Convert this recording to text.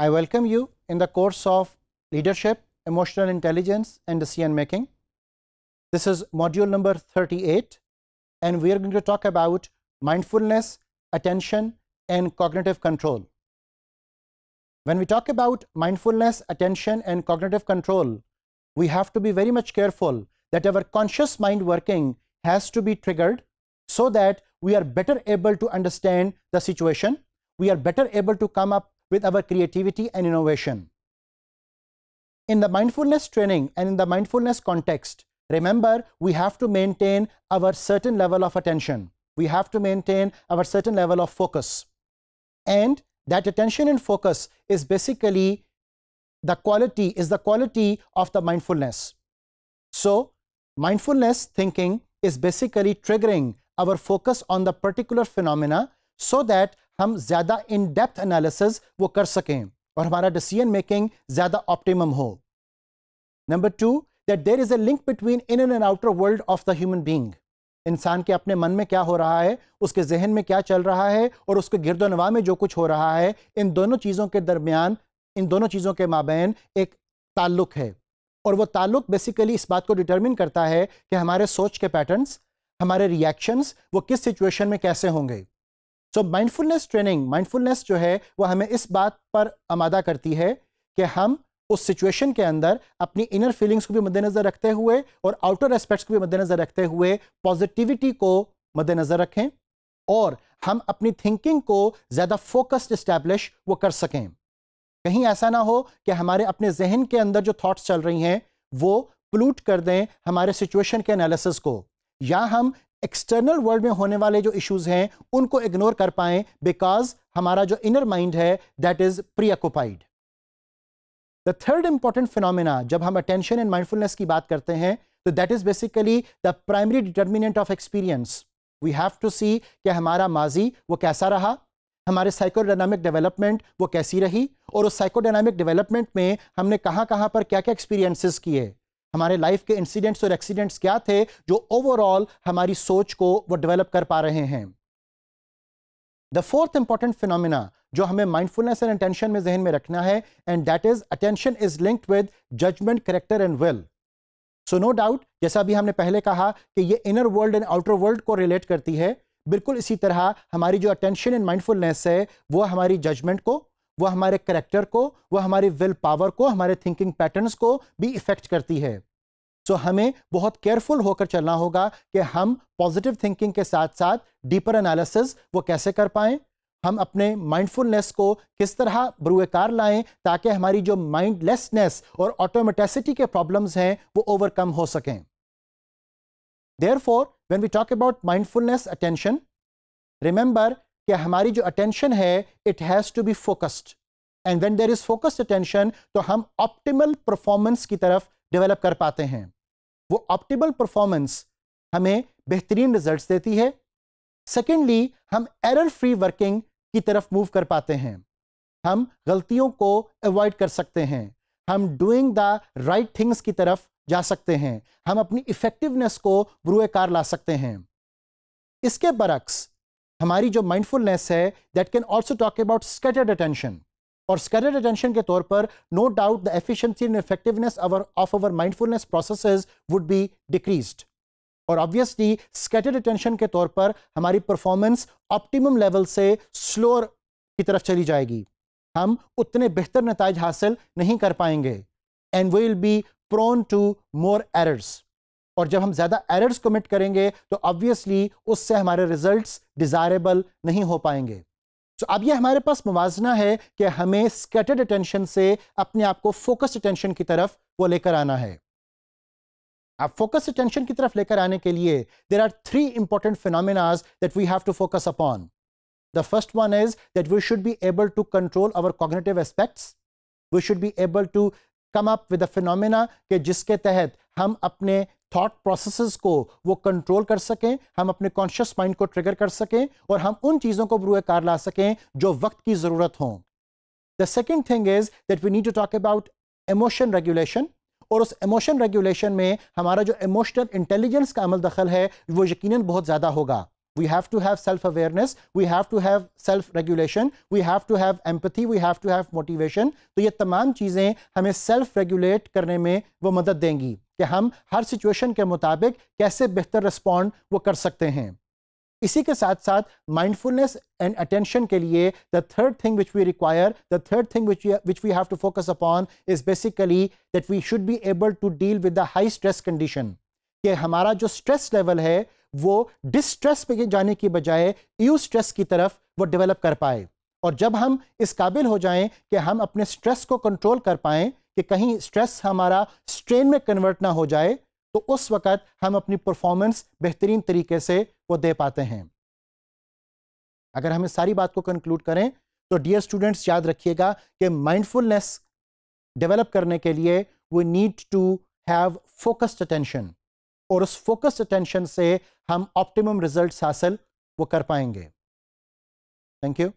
I welcome you in the course of Leadership, Emotional Intelligence and Decision Making. This is module number 38 and we are going to talk about mindfulness, attention and cognitive control. When we talk about mindfulness, attention and cognitive control, we have to be very much careful that our conscious mind working has to be triggered so that we are better able to understand the situation, we are better able to come up with our creativity and innovation. In the mindfulness training and in the mindfulness context, remember we have to maintain our certain level of attention. We have to maintain our certain level of focus. And that attention and focus is basically the quality, is the quality of the mindfulness. So, mindfulness thinking is basically triggering our focus on the particular phenomena so that हम ज़्यादा in depth analysis वो कर सकें और हमारा decision making ज़्यादा optimum हो number two that there is a link between in and outer world of the human being इंसान के अपने मन में क्या हो रहा है उसके जहन में क्या चल रहा है और उसके गिरदोनवा में जो कुछ हो रहा है इन दोनों चीज़ों के दरमियान इन दोनों चीज़ों के माबेन एक ताल्लुक है और वो ताल्लुक बेसिकली इस बात को डिटर्मिन करता है कि हमारे सोच के पैटर्न्स हमारे रिएक्शंस वो किस सिचुएशन में कैसे होंगे सो माइंडफुलनेस ट्रेनिंग माइंडफुलनेस जो है वो हमें इस बात पर आमादा करती है कि हम उस सिचुएशन के अंदर अपनी इनर फीलिंग्स को भी मद्देनज़र रखते हुए और आउटर एस्पेक्ट्स को भी मद्देनज़र रखते हुए पॉजिटिविटी को मद्देनज़र रखें और हम अपनी थिंकिंग को ज़्यादा फोकस्ड इस्टेब्लिश वो कर सकें कहीं ऐसा ना हो कि हमारे अपने जहन के अंदर जो थाट्स चल रही हैं वो पोलूट कर दें हमारे सिचुएशन के एनालिसिस को या हम एक्सटर्नल वर्ल्ड में होने वाले जो इश्यूज हैं उनको इग्नोर कर पाए बिकॉज हमारा जो इनर माइंड है that is preoccupied the third important phenomena जब हम अटेंशन एंड माइंडफुलनेस की बात करते हैं तो that is basically the primary determinant of experience we have to see कि हमारा माजी वो कैसा रहा हमारे साइकोडायनामिक डेवलपमेंट वो कैसी रही और उस साइकोडायनामिक डेवलपमेंट में हमने कहाँ कहाँ पर क्या क्या एक्सपीरियंसेस किए हमारे लाइफ के इंसिडेंट्स और एक्सीडेंट्स क्या थे जो ओवरऑल हमारी सोच को वो डेवलप कर पा रहे हैं द फोर्थ इंपॉर्टेंट फिनोमिना जो हमें माइंडफुलनेस एंड अटेंशन में जहन में रखना है and that is attention is linked with judgement character and will so no doubt जैसा भी हमने पहले कहा कि ये inner world and outer world को रिलेट करती है बिल्कुल इसी तरह हमारी जो अटेंशन एंड माइंडफुलनेस है वो हमारी जजमेंट को वह हमारे करेक्टर को वह हमारी विल पावर को हमारे थिंकिंग पैटर्न्स को भी इफ़ेक्ट करती है सो so, हमें बहुत केयरफुल होकर चलना होगा कि हम पॉजिटिव थिंकिंग के साथ साथ डीपर एनालिसिस वो कैसे कर पाएं हम अपने माइंडफुलनेस को किस तरह बरुएकार लाएं ताकि हमारी जो माइंडलेसनेस और ऑटोमेटेसिटी के प्रॉब्लम्स हैं वो ओवरकम हो सकें therefore when we talk about mindfulness attention remember कि हमारी जो अटेंशन है it has to be focused and when there is focused attention तो हम ऑप्टिमल परफॉर्मेंस की तरफ डेवलप कर पाते हैं वो ऑप्टिमल परफॉर्मेंस हमें बेहतरीन रिजल्ट्स देती है सेकेंडली हम एरर फ्री वर्किंग की तरफ मूव कर पाते हैं हम गलतियों को अवॉइड कर सकते हैं हम डूइंग द राइट थिंग्स की तरफ जा सकते हैं हम अपनी इफेक्टिवनेस को बुरुए कार ला सकते हैं इसके बरक्स हमारी जो माइंडफुलनेस है that can also talk about scattered attention और स्कैटर्ड अटेंशन के तौर पर no doubt the efficiency and effectiveness of our mindfulness process would be decreased और ऑब्वियसली स्कैटर्ड अटेंशन के तौर पर हमारी परफॉर्मेंस ऑप्टिमम लेवल से स्लोअर की तरफ चली जाएगी हम उतने बेहतर नतज हासिल नहीं कर पाएंगे and we will be prone to more errors और जब हम ज़्यादा एरर्स कमिट करेंगे तो ऑब्वियसली उससे हमारे रिजल्ट्स डिज़ायरेबल नहीं हो पाएंगे तो अब ये हमारे पास मुवाजना है कि हमें स्कैटर्ड अटेंशन से अपने आप को फोकस अटेंशन की तरफ वो लेकर आना है अब फोकस अटेंशन की तरफ लेकर आने के लिए there are three important phenomenas that we have to focus upon the first one is that we should be able to control our cognitive aspects we should be able to come up with a phenomena के जिसके तहत हम अपने thought processes को वो control कर सकें हम अपने कॉन्शियस माइंड को ट्रिगर कर सकें और हम उन चीज़ों को बरूए कार ला सकें जो वक्त की ज़रूरत हो the second thing is that we need to talk about emotion regulation और उस इमोशन रेगुलेशन में हमारा जो इमोशनल इंटेलिजेंस का अमल दखल है वो यकीनन बहुत ज़्यादा होगा we have to have self awareness we have to have self regulation we have to have empathy we have to have motivation तो ये तमाम चीज़ें हमें self regulate करने में वो मदद देंगी कि हम हर सिचुएशन के मुताबिक कैसे बेहतर रिस्पॉन्ड वो कर सकते हैं इसी के साथ साथ माइंडफुलनेस एंड अटेंशन के लिए the third thing which we require the third thing which which we have to focus upon is basically that we should be able to deal with the high stress condition कि हमारा जो stress level है वो distress पे जाने की बजाय you stress की तरफ वो डेवलप कर पाए और जब हम इस काबिल हो जाएं कि हम अपने स्ट्रेस को कंट्रोल कर पाएं कि कहीं स्ट्रेस हमारा स्ट्रेन में कन्वर्ट ना हो जाए तो उस वक़्त हम अपनी परफॉर्मेंस बेहतरीन तरीके से वो दे पाते हैं अगर हम इस सारी बात को कंक्लूड करें तो डियर स्टूडेंट्स याद रखिएगा कि माइंडफुलनेस डेवलप करने के लिए we need to have focused attention और उस फोकस्ड अटेंशन से हम ऑप्टिमम रिजल्ट्स हासिल वो कर पाएंगे थैंक यू